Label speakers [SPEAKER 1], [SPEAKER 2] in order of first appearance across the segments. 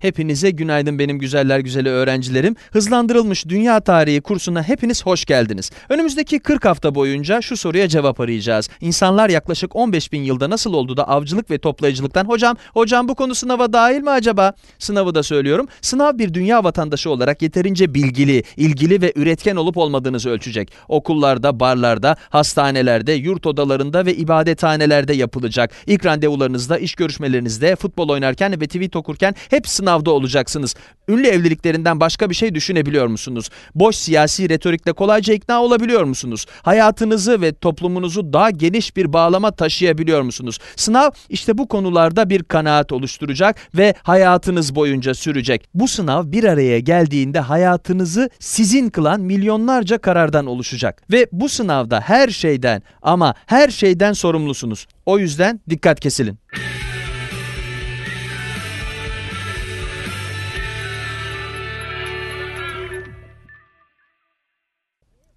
[SPEAKER 1] Hepinize günaydın benim güzeller güzeli öğrencilerim. Hızlandırılmış Dünya Tarihi kursuna hepiniz hoş geldiniz. Önümüzdeki 40 hafta boyunca şu soruya cevap arayacağız. İnsanlar yaklaşık 15 bin yılda nasıl oldu da avcılık ve toplayıcılıktan hocam, hocam bu konu sınava dahil mi acaba? Sınavı da söylüyorum. Sınav bir dünya vatandaşı olarak yeterince bilgili, ilgili ve üretken olup olmadığınızı ölçecek. Okullarda, barlarda, hastanelerde, yurt odalarında ve ibadethanelerde yapılacak. İlk randevularınızda, iş görüşmelerinizde, futbol oynarken ve tweet okurken hep sınav sınavda olacaksınız. Ünlü evliliklerinden başka bir şey düşünebiliyor musunuz? Boş siyasi retorikle kolayca ikna olabiliyor musunuz? Hayatınızı ve toplumunuzu daha geniş bir bağlama taşıyabiliyor musunuz? Sınav işte bu konularda bir kanaat oluşturacak ve hayatınız boyunca sürecek. Bu sınav bir araya geldiğinde hayatınızı sizin kılan milyonlarca karardan oluşacak. Ve bu sınavda her şeyden ama her şeyden sorumlusunuz. O yüzden dikkat kesilin.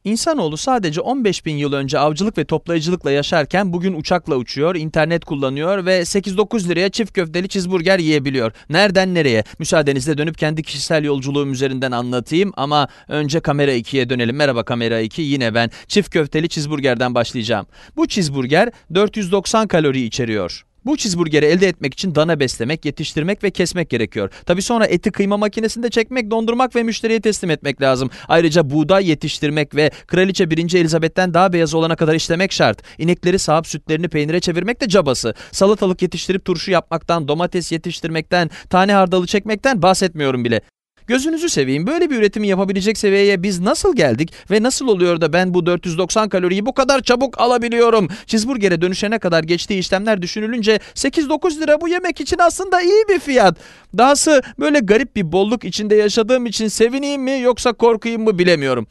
[SPEAKER 1] İnsanoğlu sadece 15 bin yıl önce avcılık ve toplayıcılıkla yaşarken bugün uçakla uçuyor, internet kullanıyor ve 8-9 liraya çift köfteli çizburger yiyebiliyor. Nereden nereye? Müsaadenizle dönüp kendi kişisel yolculuğum üzerinden anlatayım ama önce kamera 2'ye dönelim. Merhaba kamera 2 yine ben. Çift köfteli çizburgerden başlayacağım. Bu çizburger 490 kalori içeriyor. Bu cheeseburgeri elde etmek için dana beslemek, yetiştirmek ve kesmek gerekiyor. Tabi sonra eti kıyma makinesinde çekmek, dondurmak ve müşteriye teslim etmek lazım. Ayrıca buğday yetiştirmek ve kraliçe 1. Elizabeth'ten daha beyaz olana kadar işlemek şart. İnekleri sahip sütlerini peynire çevirmek de cabası. Salatalık yetiştirip turşu yapmaktan, domates yetiştirmekten, tane hardalı çekmekten bahsetmiyorum bile. Gözünüzü seveyim böyle bir üretimi yapabilecek seviyeye biz nasıl geldik ve nasıl oluyor da ben bu 490 kaloriyi bu kadar çabuk alabiliyorum? Cheeseburger'e dönüşene kadar geçtiği işlemler düşünülünce 8-9 lira bu yemek için aslında iyi bir fiyat. Dahası böyle garip bir bolluk içinde yaşadığım için sevineyim mi yoksa korkayım mı bilemiyorum.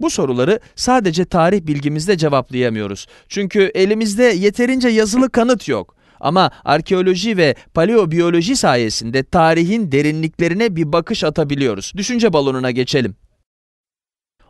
[SPEAKER 1] Bu soruları sadece tarih bilgimizle cevaplayamıyoruz. Çünkü elimizde yeterince yazılı kanıt yok. Ama arkeoloji ve paleobiyoloji sayesinde tarihin derinliklerine bir bakış atabiliyoruz. Düşünce balonuna geçelim.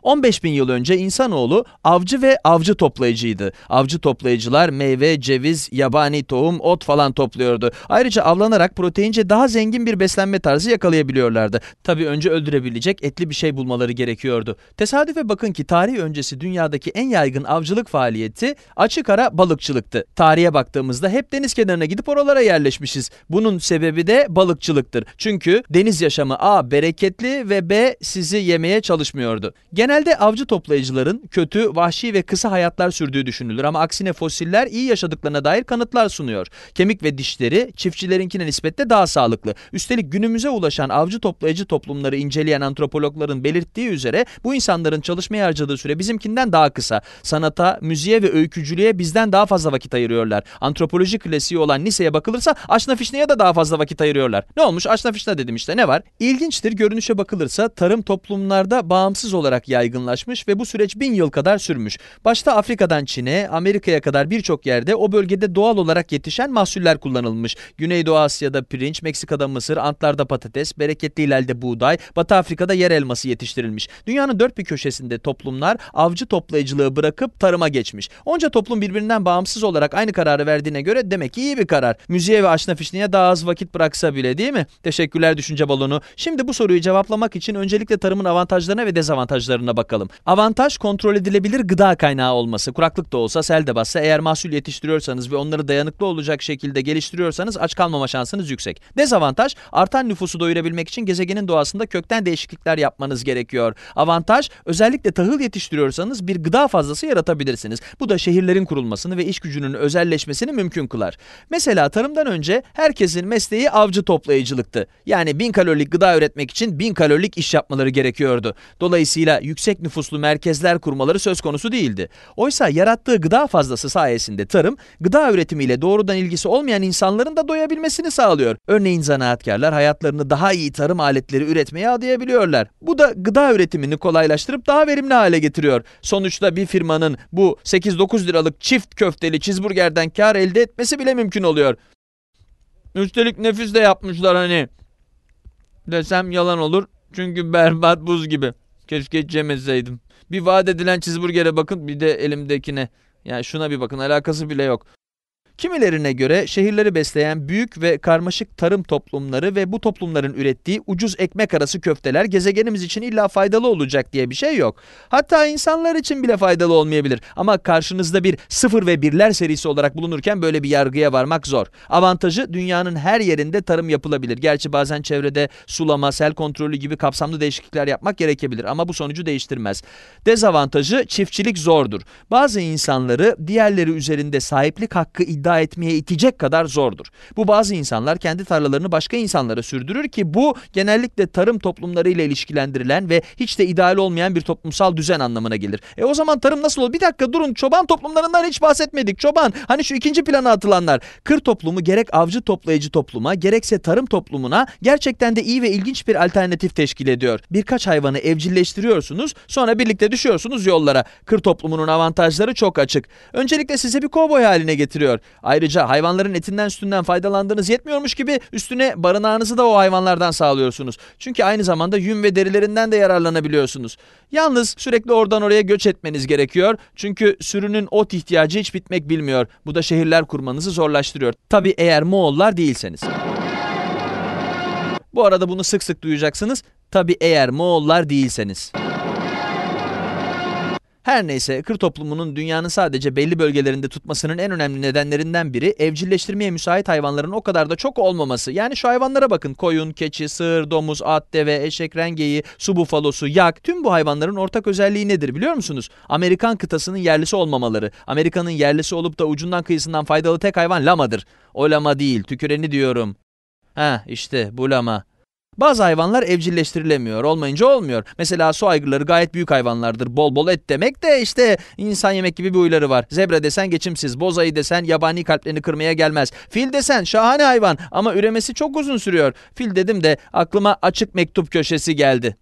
[SPEAKER 1] 15 bin yıl önce insanoğlu avcı ve avcı toplayıcıydı. Avcı toplayıcılar meyve, ceviz, yabani tohum, ot falan topluyordu. Ayrıca avlanarak proteince daha zengin bir beslenme tarzı yakalayabiliyorlardı. Tabi önce öldürebilecek etli bir şey bulmaları gerekiyordu. Tesadüfe bakın ki tarih öncesi dünyadaki en yaygın avcılık faaliyeti açık ara balıkçılıktı. Tarihe baktığımızda hep deniz kenarına gidip oralara yerleşmişiz. Bunun sebebi de balıkçılıktır. Çünkü deniz yaşamı A. bereketli ve B. sizi yemeye çalışmıyordu. Genel Genelde avcı toplayıcıların kötü, vahşi ve kısa hayatlar sürdüğü düşünülür ama aksine fosiller iyi yaşadıklarına dair kanıtlar sunuyor. Kemik ve dişleri çiftçilerinkine nispetle daha sağlıklı. Üstelik günümüze ulaşan avcı toplayıcı toplumları inceleyen antropologların belirttiği üzere bu insanların çalışmaya harcadığı süre bizimkinden daha kısa. Sanata, müziğe ve öykücülüğe bizden daha fazla vakit ayırıyorlar. Antropoloji klasiği olan liseye bakılırsa Aşna Fişne'ye de daha fazla vakit ayırıyorlar. Ne olmuş Aşna Fişne dedim işte ne var? İlginçtir görünüşe bakılırsa tarım toplumlarda bağımsız olarak yer yaygınlaşmış ve bu süreç bin yıl kadar sürmüş. Başta Afrika'dan Çin'e, Amerika'ya kadar birçok yerde o bölgede doğal olarak yetişen mahsuller kullanılmış. Güneydoğu Asya'da pirinç, Meksika'da mısır, Antlar'da patates, bereketli ilalde buğday, Batı Afrika'da yer elması yetiştirilmiş. Dünyanın dört bir köşesinde toplumlar avcı toplayıcılığı bırakıp tarıma geçmiş. Onca toplum birbirinden bağımsız olarak aynı kararı verdiğine göre demek ki iyi bir karar. Müziğe ve aşna fişniye daha az vakit bıraksa bile değil mi? Teşekkürler Düşünce Balonu. Şimdi bu soruyu cevaplamak için öncelikle tarımın avantajlarına ve dezavantajlarına noktalarına bakalım. Avantaj kontrol edilebilir gıda kaynağı olması. Kuraklık da olsa, sel de bassa eğer mahsul yetiştiriyorsanız ve onları dayanıklı olacak şekilde geliştiriyorsanız aç kalmama şansınız yüksek. Dezavantaj artan nüfusu doyurabilmek için gezegenin doğasında kökten değişiklikler yapmanız gerekiyor. Avantaj özellikle tahıl yetiştiriyorsanız bir gıda fazlası yaratabilirsiniz. Bu da şehirlerin kurulmasını ve iş gücünün özelleşmesini mümkün kılar. Mesela tarımdan önce herkesin mesleği avcı toplayıcılıktı. Yani bin kalorilik gıda üretmek için bin kalorilik iş yapmaları gerekiyordu. Dolayısıyla yüksek yüksek nüfuslu merkezler kurmaları söz konusu değildi. Oysa yarattığı gıda fazlası sayesinde tarım, gıda üretimiyle doğrudan ilgisi olmayan insanların da doyabilmesini sağlıyor. Örneğin zanaatkarlar hayatlarını daha iyi tarım aletleri üretmeye adayabiliyorlar. Bu da gıda üretimini kolaylaştırıp daha verimli hale getiriyor. Sonuçta bir firmanın bu 8-9 liralık çift köfteli çizburgerden kar elde etmesi bile mümkün oluyor. Üstelik nefis de yapmışlar hani. Desem yalan olur çünkü berbat buz gibi. Keşke hiç yem etseydim. Bir vaat edilen cheeseburger'e bakın bir de elimdekine. Yani şuna bir bakın alakası bile yok. Kimilerine göre şehirleri besleyen büyük ve karmaşık tarım toplumları ve bu toplumların ürettiği ucuz ekmek arası köfteler gezegenimiz için illa faydalı olacak diye bir şey yok. Hatta insanlar için bile faydalı olmayabilir. Ama karşınızda bir sıfır ve birler serisi olarak bulunurken böyle bir yargıya varmak zor. Avantajı dünyanın her yerinde tarım yapılabilir. Gerçi bazen çevrede sulama, sel kontrolü gibi kapsamlı değişiklikler yapmak gerekebilir ama bu sonucu değiştirmez. Dezavantajı çiftçilik zordur. Bazı insanları diğerleri üzerinde sahiplik hakkı iddia feda etmeye itecek kadar zordur. Bu bazı insanlar kendi tarlalarını başka insanlara sürdürür ki bu genellikle tarım toplumlarıyla ilişkilendirilen ve hiç de ideal olmayan bir toplumsal düzen anlamına gelir. E o zaman tarım nasıl olur? Bir dakika durun çoban toplumlarından hiç bahsetmedik. Çoban hani şu ikinci plana atılanlar. Kır toplumu gerek avcı toplayıcı topluma gerekse tarım toplumuna gerçekten de iyi ve ilginç bir alternatif teşkil ediyor. Birkaç hayvanı evcilleştiriyorsunuz sonra birlikte düşüyorsunuz yollara. Kır toplumunun avantajları çok açık. Öncelikle size bir kovboy haline getiriyor. Ayrıca hayvanların etinden sütünden faydalandığınız yetmiyormuş gibi üstüne barınağınızı da o hayvanlardan sağlıyorsunuz. Çünkü aynı zamanda yün ve derilerinden de yararlanabiliyorsunuz. Yalnız sürekli oradan oraya göç etmeniz gerekiyor. Çünkü sürünün ot ihtiyacı hiç bitmek bilmiyor. Bu da şehirler kurmanızı zorlaştırıyor. Tabi eğer Moğollar değilseniz. Bu arada bunu sık sık duyacaksınız. Tabi eğer Moğollar değilseniz. Her neyse kır toplumunun dünyanın sadece belli bölgelerinde tutmasının en önemli nedenlerinden biri evcilleştirmeye müsait hayvanların o kadar da çok olmaması. Yani şu hayvanlara bakın koyun, keçi, sığır, domuz, at, deve, eşek rengeyi, su bufalosu, yak tüm bu hayvanların ortak özelliği nedir biliyor musunuz? Amerikan kıtasının yerlisi olmamaları. Amerika'nın yerlisi olup da ucundan kıyısından faydalı tek hayvan lamadır. O lama değil tüküreni diyorum. Ha işte bu lama. Bazı hayvanlar evcilleştirilemiyor, olmayınca olmuyor. Mesela su aygırları gayet büyük hayvanlardır. Bol bol et demek de işte insan yemek gibi bir huyları var. Zebra desen geçimsiz, boz ayı desen yabani kalplerini kırmaya gelmez. Fil desen şahane hayvan ama üremesi çok uzun sürüyor. Fil dedim de aklıma açık mektup köşesi geldi.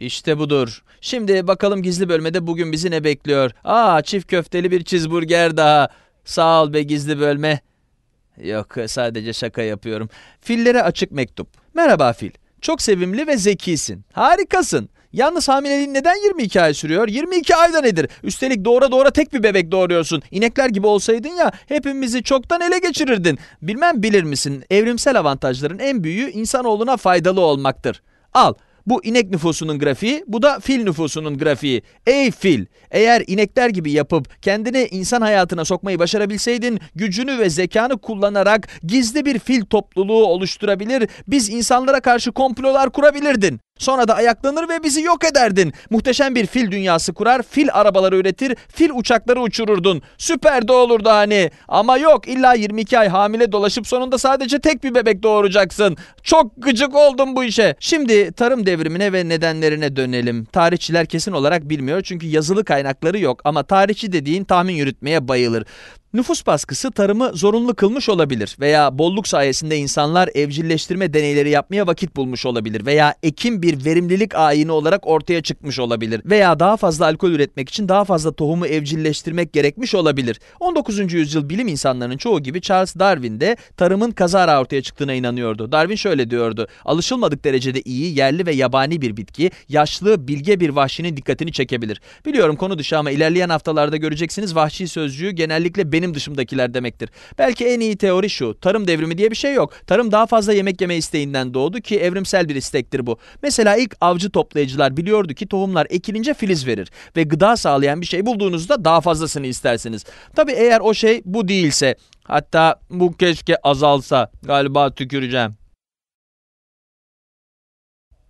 [SPEAKER 1] İşte budur. Şimdi bakalım gizli bölmede bugün bizi ne bekliyor? Aa çift köfteli bir çizburger daha. Sağ ol be gizli bölme. Yok sadece şaka yapıyorum. Fillere açık mektup. Merhaba fil. Çok sevimli ve zekisin. Harikasın. Yalnız hamileliğin neden 22 ay sürüyor? 22 ayda nedir? Üstelik doğura doğura tek bir bebek doğuruyorsun. İnekler gibi olsaydın ya hepimizi çoktan ele geçirirdin. Bilmem bilir misin? Evrimsel avantajların en büyüğü insanoğluna faydalı olmaktır. Al. Bu inek nüfusunun grafiği, bu da fil nüfusunun grafiği. Ey fil, eğer inekler gibi yapıp kendini insan hayatına sokmayı başarabilseydin, gücünü ve zekanı kullanarak gizli bir fil topluluğu oluşturabilir, biz insanlara karşı komplolar kurabilirdin. Sonra da ayaklanır ve bizi yok ederdin. Muhteşem bir fil dünyası kurar, fil arabaları üretir, fil uçakları uçururdun. Süper de olurdu hani. Ama yok illa 22 ay hamile dolaşıp sonunda sadece tek bir bebek doğuracaksın. Çok gıcık oldum bu işe. Şimdi tarım devrimine ve nedenlerine dönelim. Tarihçiler kesin olarak bilmiyor çünkü yazılı kaynakları yok ama tarihçi dediğin tahmin yürütmeye bayılır. Nüfus baskısı tarımı zorunlu kılmış olabilir veya bolluk sayesinde insanlar evcilleştirme deneyleri yapmaya vakit bulmuş olabilir veya ekim bir verimlilik ayini olarak ortaya çıkmış olabilir veya daha fazla alkol üretmek için daha fazla tohumu evcilleştirmek gerekmiş olabilir. 19. yüzyıl bilim insanlarının çoğu gibi Charles Darwin de tarımın kazara ortaya çıktığına inanıyordu. Darwin şöyle diyordu. Alışılmadık derecede iyi, yerli ve yabani bir bitki, yaşlı, bilge bir vahşinin dikkatini çekebilir. Biliyorum konu dışı ama ilerleyen haftalarda göreceksiniz vahşi sözcüğü genellikle benim benim dışımdakiler demektir. Belki en iyi teori şu. Tarım devrimi diye bir şey yok. Tarım daha fazla yemek yeme isteğinden doğdu ki evrimsel bir istektir bu. Mesela ilk avcı toplayıcılar biliyordu ki tohumlar ekilince filiz verir ve gıda sağlayan bir şey bulduğunuzda daha fazlasını istersiniz. Tabi eğer o şey bu değilse hatta bu keşke azalsa galiba tüküreceğim.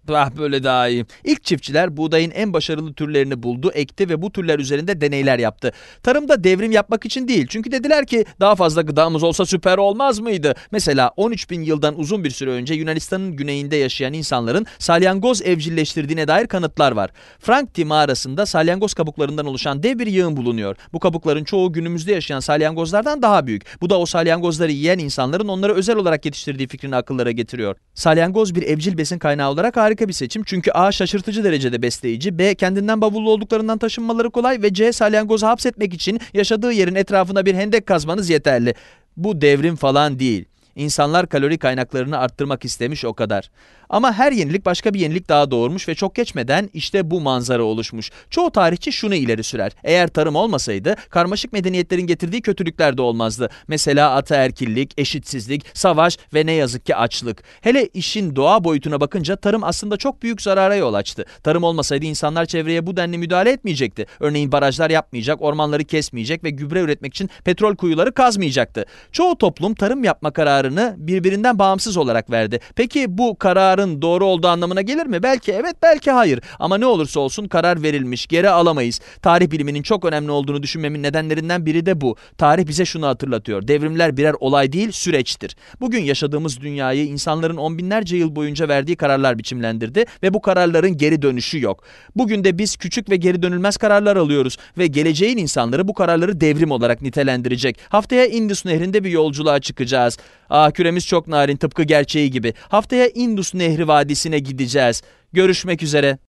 [SPEAKER 1] Ah böyle daha iyi. İlk çiftçiler buğdayın en başarılı türlerini buldu, ekti ve bu türler üzerinde deneyler yaptı. Tarımda devrim yapmak için değil. Çünkü dediler ki daha fazla gıdamız olsa süper olmaz mıydı? Mesela 13 bin yıldan uzun bir süre önce Yunanistan'ın güneyinde yaşayan insanların salyangoz evcilleştirdiğine dair kanıtlar var. Frankti mağarasında salyangoz kabuklarından oluşan dev bir yığın bulunuyor. Bu kabukların çoğu günümüzde yaşayan salyangozlardan daha büyük. Bu da o salyangozları yiyen insanların onları özel olarak yetiştirdiği fikrini akıllara getiriyor. Salyangoz bir evcil besin kaynağı olarak harika harika bir seçim çünkü A şaşırtıcı derecede besleyici, B kendinden bavullu olduklarından taşınmaları kolay ve C salyangozu hapsetmek için yaşadığı yerin etrafına bir hendek kazmanız yeterli. Bu devrim falan değil. İnsanlar kalori kaynaklarını arttırmak istemiş o kadar. Ama her yenilik başka bir yenilik daha doğurmuş ve çok geçmeden işte bu manzara oluşmuş. Çoğu tarihçi şunu ileri sürer. Eğer tarım olmasaydı karmaşık medeniyetlerin getirdiği kötülükler de olmazdı. Mesela ataerkillik, eşitsizlik, savaş ve ne yazık ki açlık. Hele işin doğa boyutuna bakınca tarım aslında çok büyük zarara yol açtı. Tarım olmasaydı insanlar çevreye bu denli müdahale etmeyecekti. Örneğin barajlar yapmayacak, ormanları kesmeyecek ve gübre üretmek için petrol kuyuları kazmayacaktı. Çoğu toplum tarım yapma kararını birbirinden bağımsız olarak verdi. Peki bu kararı kararın doğru olduğu anlamına gelir mi? Belki evet belki hayır ama ne olursa olsun karar verilmiş geri alamayız. Tarih biliminin çok önemli olduğunu düşünmemin nedenlerinden biri de bu. Tarih bize şunu hatırlatıyor. Devrimler birer olay değil süreçtir. Bugün yaşadığımız dünyayı insanların on binlerce yıl boyunca verdiği kararlar biçimlendirdi ve bu kararların geri dönüşü yok. Bugün de biz küçük ve geri dönülmez kararlar alıyoruz ve geleceğin insanları bu kararları devrim olarak nitelendirecek. Haftaya Indus Nehri'nde bir yolculuğa çıkacağız. Aa ah, küremiz çok narin tıpkı gerçeği gibi. Haftaya Indus Nehri Nehri Vadisi'ne gideceğiz. Görüşmek üzere.